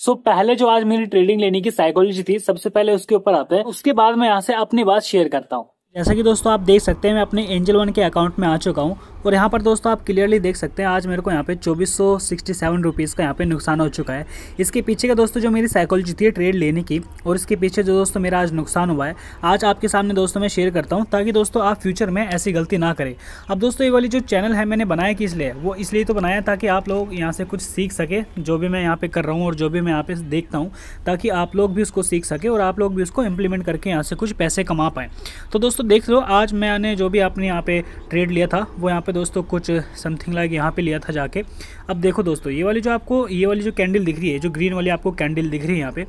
सो so, पहले जो आज मेरी ट्रेडिंग लेने की साइकोलॉजी थी सबसे पहले उसके ऊपर आते हैं उसके बाद मैं यहाँ से अपनी बात शेयर करता हूँ जैसा कि दोस्तों आप देख सकते हैं मैं अपने एंजल वन के अकाउंट में आ चुका हूं और यहां पर दोस्तों आप क्लियरली देख सकते हैं आज मेरे को यहां पे चौबीस सौ सिक्सटी सेवन रुपीज़ का यहां पे नुकसान हो चुका है इसके पीछे का दोस्तों जो मेरी साइकोलॉजी थी ट्रेड लेने की और इसके पीछे जो दोस्तों मेरा आज नुकसान हुआ है आज आपके सामने दोस्तों मैं शेयर करता हूँ ताकि दोस्तों आप फ्यूचर में ऐसी गलती ना करें अब दोस्तों ये वाली जो चैनल है मैंने बनाया कि इसलिए वो इसलिए तो बनाया ताकि आप लोग यहाँ से कुछ सीख सके जो भी मैं यहाँ पर कर रहा हूँ और जो भी मैं यहाँ पर देखता हूँ ताकि आप लोग भी उसको सीख सके और आप लोग भी उसको इम्प्लीमेंट करके यहाँ से कुछ पैसे कमा पाएँ तो दोस्तों दोस्तों देख लो आज मैंने जो भी आपने यहाँ पे ट्रेड लिया था वो यहाँ पे दोस्तों कुछ समथिंग लाइक यहाँ पे लिया था जाके अब देखो दोस्तों ये वाली जो आपको ये वाली जो कैंडल दिख रही है जो ग्रीन वाली आपको कैंडल दिख रही है यहाँ पे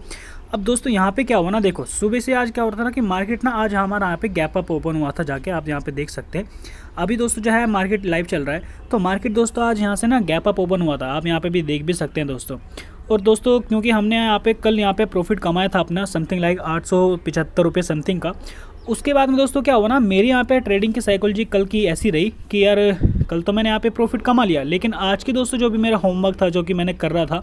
अब दोस्तों यहाँ पे क्या हुआ ना देखो सुबह से आज क्या होता था ना कि मार्केट ना आज हमारा यहाँ पे गैप अप ओपन हुआ था जाके आप यहाँ पे देख सकते हैं अभी दोस्तों जो है मार्केट लाइव चल रहा है तो मार्केट दोस्तों आज यहाँ से ना गैप अप ओपन हुआ था आप यहाँ पे भी देख भी सकते हैं दोस्तों और दोस्तों क्योंकि हमने यहाँ पे कल यहाँ पे प्रॉफिट कमाया था अपना समथिंग लाइक आठ सौ पिचहत्तर रुपये समथिंग का उसके बाद में दोस्तों क्या हुआ ना मेरे यहाँ पे ट्रेडिंग की साइकोलॉजी कल की ऐसी रही कि यार कल तो मैंने यहाँ पे प्रॉफिट कमा लिया लेकिन आज के दोस्तों जो भी मेरा होमवर्क था जो कि मैंने कर रहा था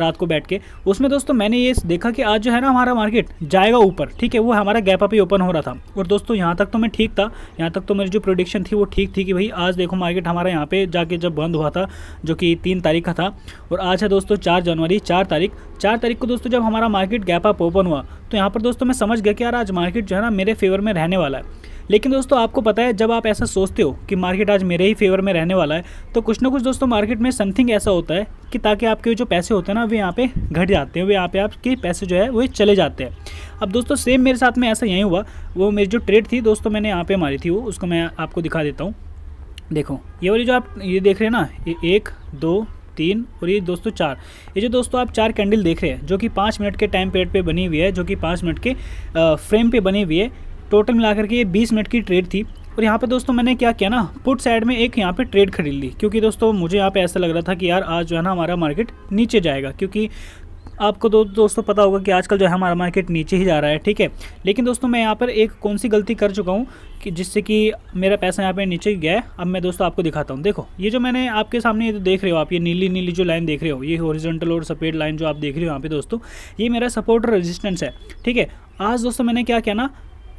रात को बैठ के उसमें दोस्तों मैंने ये देखा कि आज जो है ना हमारा मार्केट जाएगा ऊपर ठीक है वो हमारा गैप अप ही ओपन हो रहा था और दोस्तों यहाँ तक तो मैं ठीक था यहाँ तक तो मेरी जो प्रोडिक्शन थी वो ठीक थी कि भाई आज देखो मार्केट हमारा यहाँ पर जाके जब बंद हुआ था जो कि तीन तारीख का था और आज है दोस्तों चार जनवरी चार तारीख चार तारीख को दोस्तों जब हमारा मार्केट गैप अप ओपन हुआ तो यहाँ पर दोस्तों मैं समझ गया कि यार आज मार्केट जो है ना मेरे फेवर में रहने वाला है लेकिन दोस्तों आपको पता है जब आप ऐसा सोचते हो कि मार्केट आज मेरे ही फेवर में रहने वाला है तो कुछ ना कुछ दोस्तों मार्केट में समथिंग ऐसा होता है कि ताकि आपके जो पैसे होते हैं ना वे यहाँ पे घट जाते हैं वे यहाँ पे आपके पैसे जो है वो चले जाते हैं अब दोस्तों सेम मेरे साथ में ऐसा यहीं हुआ वो मेरी जो ट्रेड थी दोस्तों मैंने यहाँ पर मारी थी वो उसको मैं आपको दिखा देता हूँ देखो ये वाली जो आप ये देख रहे हैं ना ये एक दो तीन और ये दोस्तों चार ये जो दोस्तों आप चार कैंडल देख रहे हैं जो कि पाँच मिनट के टाइम पीरियड पे बनी हुई है जो कि पाँच मिनट के फ्रेम पे बनी हुई है टोटल मिला करके ये बीस मिनट की ट्रेड थी और यहाँ पे दोस्तों मैंने क्या किया ना पुट साइड में एक यहाँ पे ट्रेड खरीद ली क्योंकि दोस्तों मुझे यहाँ पे ऐसा लग रहा था कि यार आज जो है ना हमारा मार्केट नीचे जाएगा क्योंकि आपको दो दोस्तों पता होगा कि आजकल जो है हमारा मार्केट नीचे ही जा रहा है ठीक है लेकिन दोस्तों मैं यहाँ पर एक कौन सी गलती कर चुका हूँ कि जिससे कि मेरा पैसा यहाँ पे नीचे गया है अब मैं दोस्तों आपको दिखाता हूँ देखो ये जो मैंने आपके सामने ये तो देख रहे हो आप ये नीली नीली जो लाइन देख रहे हो ये ओरिजेंटल और सफेद लाइन जो आप देख रहे हो यहाँ पे दोस्तों ये मेरा सपोर्ट और रजिस्टेंस है ठीक है आज दोस्तों मैंने क्या किया ना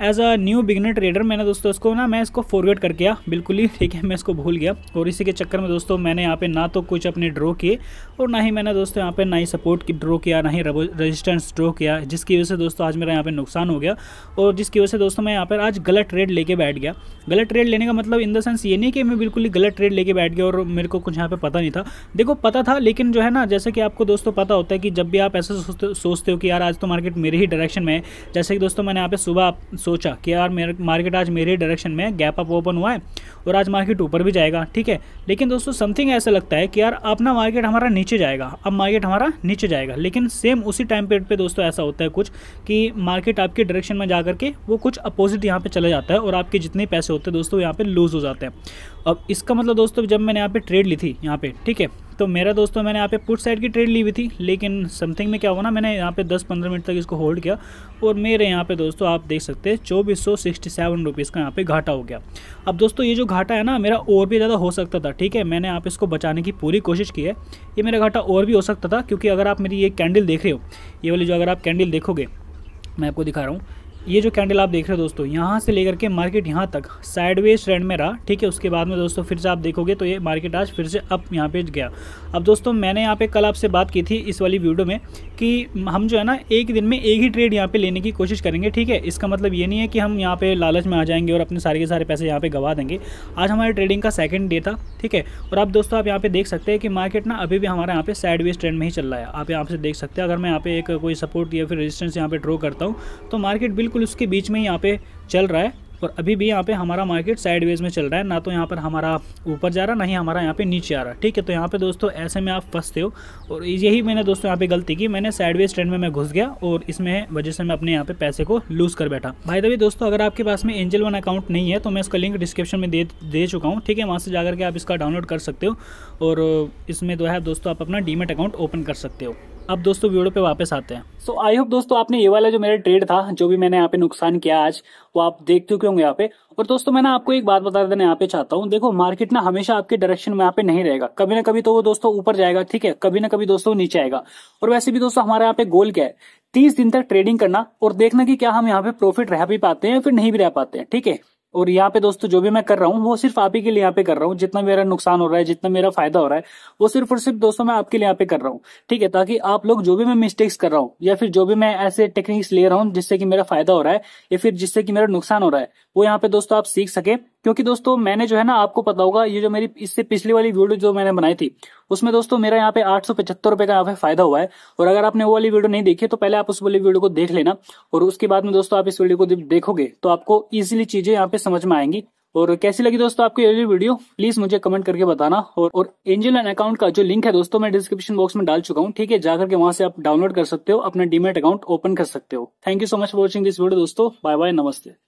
as a new beginner trader मैंने दोस्तों इसको ना मैं इसको फॉरवर्ड कर गया बिल्कुल ही ठीक है मैं इसको भूल गया और इसी के चक्कर में दोस्तों मैंने यहाँ पे ना तो कुछ अपने ड्रॉ किए और ना ही मैंने दोस्तों यहाँ पे ना ही सपोर्ट की ड्रॉ किया ना ही रजिस्टेंस ड्रॉ किया जिसकी वजह से दोस्तों आज मेरा यहाँ पे नुकसान हो गया और जिसकी वजह से दोस्तों मैं यहाँ पर आज गलत ट्रेड लेके बैठ गया गलत ट्रेड लेने का मतलब इन द सेंस ये नहीं कि मैं बिल्कुल ही गलत ट्रेड लेके बैठ गया और मेरे को कुछ यहाँ पर पता नहीं था देखो पता था लेकिन जो है ना जैसे कि आपको दोस्तों पता होता है कि जब भी आप ऐसा सोचते हो कि यार आज तो मार्केट मेरे ही डायरेक्शन में है जैसे कि दोस्तों मैंने यहाँ पे सुबह सोचा कि यार मार्केट आज मेरे डायरेक्शन में गैप अप ओपन हुआ है और आज मार्केट ऊपर भी जाएगा ठीक है लेकिन दोस्तों समथिंग ऐसा लगता है कि यार अपना मार्केट हमारा नीचे जाएगा अब मार्केट हमारा नीचे जाएगा लेकिन सेम उसी टाइम पीरियड पर दोस्तों ऐसा होता है कुछ कि मार्केट आपके डायरेक्शन में जा करके वो कुछ अपोजिट यहाँ पर चला जाता है और आपके जितने पैसे होते हैं दोस्तों यहाँ पे लूज़ हो जाते हैं अब इसका मतलब दोस्तों जब मैंने यहाँ पर ट्रेड ली थी यहाँ पर ठीक है तो मेरा दोस्तों मैंने यहाँ पे पुट साइड की ट्रेड ली हुई थी लेकिन समथिंग में क्या हुआ ना मैंने यहाँ पे 10-15 मिनट तक इसको होल्ड किया और मेरे यहाँ पे दोस्तों आप देख सकते हैं चौबीस सौ सिक्सटी सेवन रुपीज़ का यहाँ पे घाटा हो गया अब दोस्तों ये जो घाटा है ना मेरा और भी ज़्यादा हो सकता था ठीक है मैंने आप इसको बचाने की पूरी कोशिश की है ये मेरा घाटा और भी हो सकता था क्योंकि अगर आप मेरी ये कैंडल देख रहे हो ये वाली जो अगर आप कैंडल देखोगे मैं आपको दिखा रहा हूँ ये जो कैंडल आप देख रहे हो दोस्तों यहाँ से लेकर के मार्केट यहाँ तक साइडवेज ट्रेंड में रहा ठीक है उसके बाद में दोस्तों फिर से आप देखोगे तो ये मार्केट आज फिर से अप यहाँ पे गया अब दोस्तों मैंने यहाँ पे कल आपसे बात की थी इस वाली वीडियो में कि हम जो है ना एक दिन में एक ही ट्रेड यहाँ पर लेने की कोशिश करेंगे ठीक है इसका मतलब ये नहीं है कि हम यहाँ पर लालच में आ जाएंगे और अपने सारे के सारे पैसे यहाँ पर गवा देंगे आज हमारे ट्रेडिंग का सेकेंड डे था ठीक है और आप दोस्तों आप यहाँ पर देख सकते हैं कि मार्केट ना अभी भी हमारे यहाँ पर साइडवेज ट्रेंड में ही चल रहा है आप यहाँ से देख सकते हैं अगर मैं यहाँ पे एक कोई सपोर्ट या फिर रजिस्टेंस यहाँ पर ड्रॉ करता हूँ तो मार्केट बिल्कुल बिल्कुल उसके बीच में यहाँ पे चल रहा है और अभी भी यहाँ पे हमारा मार्केट साइडवेज में चल रहा है ना तो यहाँ पर हमारा ऊपर जा रहा ना ही हमारा यहाँ पे नीचे आ रहा है ठीक है तो यहाँ पे दोस्तों ऐसे में आप फंसते हो और यही मैंने दोस्तों यहाँ पे गलती की मैंने साइडवेज ट्रेंड में मैं घुस गया और इसमें वजह से मैं अपने यहाँ पे पैसे को लूज़ कर बैठा भाई तभी दोस्तों अगर आपके पास में एंजल वन अकाउंट नहीं है तो मैं इसका लिंक डिस्क्रिप्शन में दे दे चुका हूँ ठीक है वहाँ से जाकर के आप इसका डाउनलोड कर सकते हो और इसमें जो है दोस्तों आप अपना डीमेट अकाउंट ओपन कर सकते हो अब दोस्तों वीडियो पे वापस आते हैं सो आई होप दोस्तों आपने ये वाला जो मेरा ट्रेड था जो भी मैंने यहाँ पे नुकसान किया आज वो आप देख चुके होंगे यहाँ पे और दोस्तों मैं आपको एक बात बता देना यहाँ पे चाहता हूँ देखो मार्केट ना हमेशा आपके डायरेक्शन में यहाँ पे नहीं रहेगा कभी ना कभी तो वो दोस्तों ऊपर जाएगा ठीक है कभी ना कभी दोस्तों नीचे आएगा और वैसे भी दोस्तों हमारे यहाँ पे गोल क्या है तीस दिन तक ट्रेडिंग करना और देखना की क्या हम यहाँ पे प्रॉफिट रह भी पाते हैं या फिर नहीं भी रह पाते हैं ठीक है और यहाँ पे दोस्तों जो भी मैं कर रहा हूँ वो सिर्फ आप ही के लिए यहाँ पे कर रहा हूँ जितना मेरा नुकसान हो रहा है जितना मेरा फायदा हो रहा है वो सिर्फ और सिर्फ दोस्तों मैं आपके लिए यहाँ पे कर रहा हूँ ठीक है ताकि आप लोग जो भी मैं मिस्टेक्स कर रहा हूँ या फिर जो भी मैं ऐसे टेक्निक्स ले रहा हूँ जिससे कि मेरा फायदा हो रहा है या फिर जिससे कि मेरा नुकसान हो रहा है वो यहाँ पे दोस्तों आप सीख सके क्योंकि दोस्तों मैंने जो है ना आपको पता होगा ये जो मेरी इससे पिछली वाली वीडियो जो मैंने बनाई थी उसमें दोस्तों मेरा यहाँ पे आठ सौ पचहत्तर रुपए का यहाँ पे फायदा हुआ है और अगर आपने वो वाली वीडियो नहीं देखी तो पहले आप उस वाली वीडियो को देख लेना और उसके बाद में दोस्तों आप इस वीडियो को देखोगे तो आपको इजिली चीजें यहाँ पे समझ में आएंगी और कैसी लगी दोस्तों आपको ये वीडियो प्लीज मुझे कमेंट करके बताना और और एंजल अकाउंट का जो लिंक है दोस्तों मैं डिस्क्रिप्शन बॉक्स में डाल चुका हूँ ठीक है जाकर के वहां से आप डाउनलोड कर सकते हो अपना डीमेट अकाउंट ओपन कर सकते हो thank you so much for watching this video दोस्तों बाय बाय नमस्ते